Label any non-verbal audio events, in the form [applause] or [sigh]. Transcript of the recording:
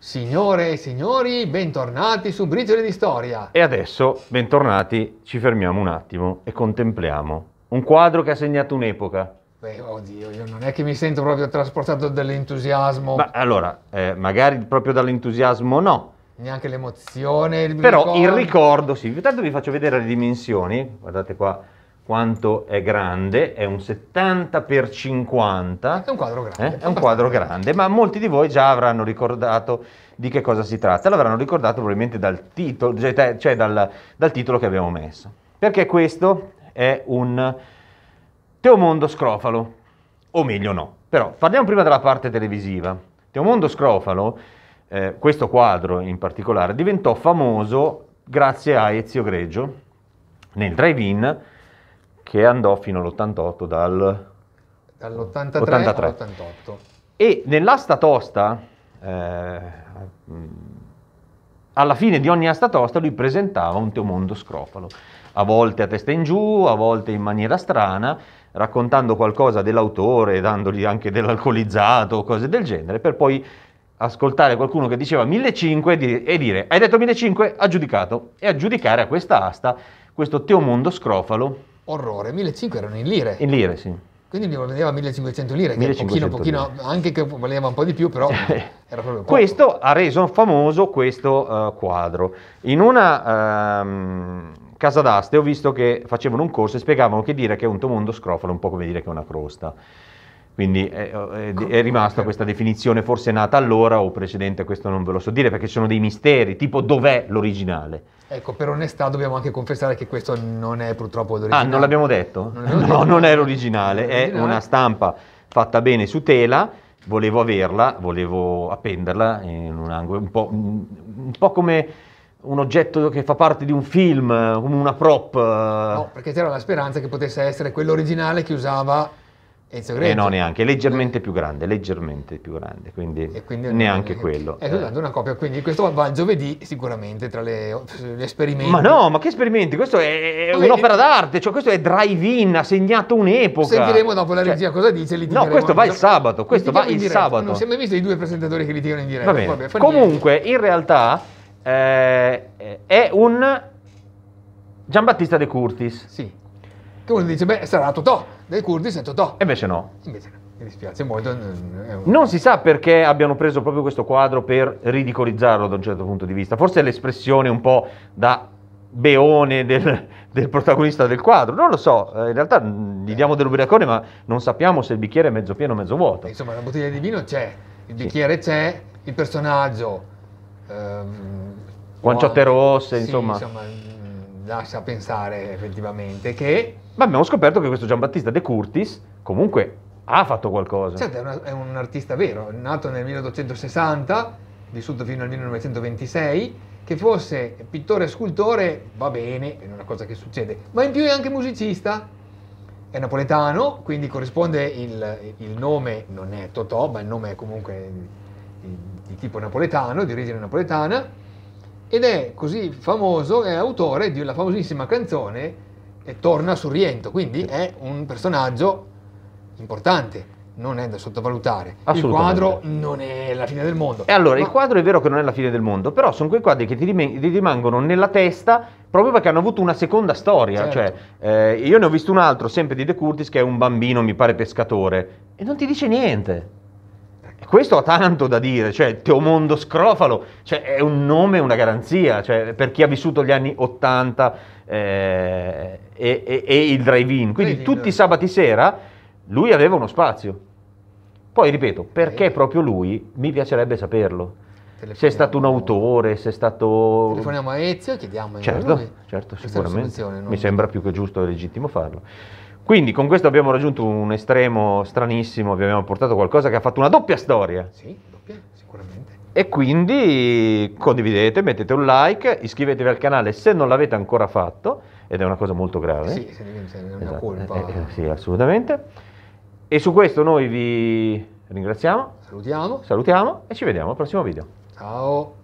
Signore e signori, bentornati su Briciole di Storia. E adesso, bentornati, ci fermiamo un attimo e contempliamo un quadro che ha segnato un'epoca. Beh, oddio, io non è che mi sento proprio trasportato dall'entusiasmo. Ma allora, eh, magari proprio dall'entusiasmo no. Neanche l'emozione, il Però ricordo. il ricordo, sì. Intanto vi faccio vedere le dimensioni, guardate qua quanto è grande, è un 70 x 50. È un quadro grande. Eh? È un quadro grande, ma molti di voi già avranno ricordato di che cosa si tratta, l'avranno ricordato probabilmente dal titolo, cioè, cioè dal, dal titolo che abbiamo messo. Perché questo è un Teomondo Scrofalo, o meglio no. Però parliamo prima della parte televisiva. Teomondo Scrofalo, eh, questo quadro in particolare, diventò famoso grazie a Ezio Greggio nel drive-in che andò fino all'88 dal... Dall'83 all'88. E nell'asta tosta, eh, alla fine di ogni asta tosta, lui presentava un Teomondo Scrofalo, a volte a testa in giù, a volte in maniera strana, raccontando qualcosa dell'autore, dandogli anche dell'alcolizzato cose del genere, per poi ascoltare qualcuno che diceva 1500 e dire hai detto 1500, ha giudicato, e aggiudicare a questa asta questo Teomondo Scrofalo Orrore, 1.500 erano in lire. In lire, sì. Quindi mi valeva 1.500 lire, 1500 pochino, pochino, anche che valeva un po' di più, però [laughs] era proprio poco. Questo ha reso famoso questo uh, quadro. In una... Um, casa d'aste ho visto che facevano un corso e spiegavano che dire che è un tomondo scrofalo è un po' come dire che è una crosta. Quindi è, eh, è, eh, eh, è, rimasta questa definizione, forse nata allora o precedente, questo non ve lo so dire perché ci sono dei misteri, tipo dov'è l'originale. Ecco, per onestà dobbiamo anche confessare che questo non è purtroppo l'originale. Ah, non l'abbiamo detto? Non no, detto. non è l'originale, è una stampa fatta bene su tela volevo averla, volevo appenderla in un angolo, un po', un po', come un oggetto che fa parte di un film, come una prop. No, perché c'era la speranza che potesse essere quello originale che usava Enzo Greggio. Eh no, neanche, leggermente più grande, leggermente più grande, quindi, quindi neanche un... quello. È soltanto eh. una copia, quindi questo va giovedì sicuramente tra le, gli esperimenti. Ma no, ma che esperimenti? Questo è, un'opera eh, d'arte, cioè questo è drive-in, ha segnato un'epoca. Sentiremo dopo la cioè, regia cioè, cosa dice, No, questo va il sabato, questo va il sabato. Non si è mai visto i due presentatori che litigano in diretta. Va Vabbè, Comunque, niente. in realtà eh, è un Giambattista De Curtis. Sì che uno dice, beh, sarà Totò, dei Curtis è Totò. E invece no. Invece no. Mi dispiace molto. Non si sa perché abbiano preso proprio questo quadro per ridicolizzarlo da un certo punto di vista. Forse è l'espressione un po' da beone del, del, protagonista del quadro. Non lo so, eh, in realtà gli diamo dell'ubriacone, ma non sappiamo se il bicchiere è mezzo pieno o mezzo vuoto. Eh, insomma, la bottiglia di vino c'è, il bicchiere sì. c'è, il personaggio. Ehm, Guanciotte rosse, sì, insomma. insomma. lascia pensare effettivamente che ma abbiamo scoperto che questo Giambattista De Curtis comunque ha fatto qualcosa. Certo, è, una, è un artista vero, nato nel 1860, vissuto fino al 1926 che fosse pittore e scultore va bene, è una cosa che succede, ma in più è anche musicista, è napoletano, quindi corrisponde il, il nome, non è Totò, ma il nome è comunque di, tipo napoletano, di origine napoletana, ed è così famoso, è autore di una famosissima canzone e torna sul rientro, quindi è un personaggio importante non è da sottovalutare. Il quadro non è la fine del mondo. E allora, ma... il quadro è vero che non è la fine del mondo, però sono quei quadri che ti, rim- ti rimangono nella testa proprio perché hanno avuto una seconda storia. Certo. Cioè, eh, io ne ho visto un altro, sempre di De Curtis, che è un bambino, mi pare pescatore, e non ti dice niente questo ha tanto da dire, cioè Teomondo Scrofalo cioè, è un nome, una garanzia, cioè, per chi ha vissuto gli anni 80 eh, e, e, e, il drive-in. Quindi Vedi, tutti i eh. sabati sera lui aveva uno spazio. Poi ripeto, perché eh. proprio lui mi piacerebbe saperlo. Se è stato un autore, se è stato... Telefoniamo a Ezio e chiediamo certo, certo, sicuramente. Mi sembra più che giusto e legittimo farlo. Quindi con questo abbiamo raggiunto un estremo stranissimo, vi abbiamo portato qualcosa che ha fatto una doppia storia. Sì, doppia, sicuramente. E quindi condividete, mettete un like, iscrivetevi al canale se non l'avete ancora fatto, ed è una cosa molto grave. Sì, se ne, esatto. colpa. Eh, eh, sì, assolutamente. E su questo noi vi ringraziamo. Salutiamo. Salutiamo e ci vediamo al prossimo video. Ciao.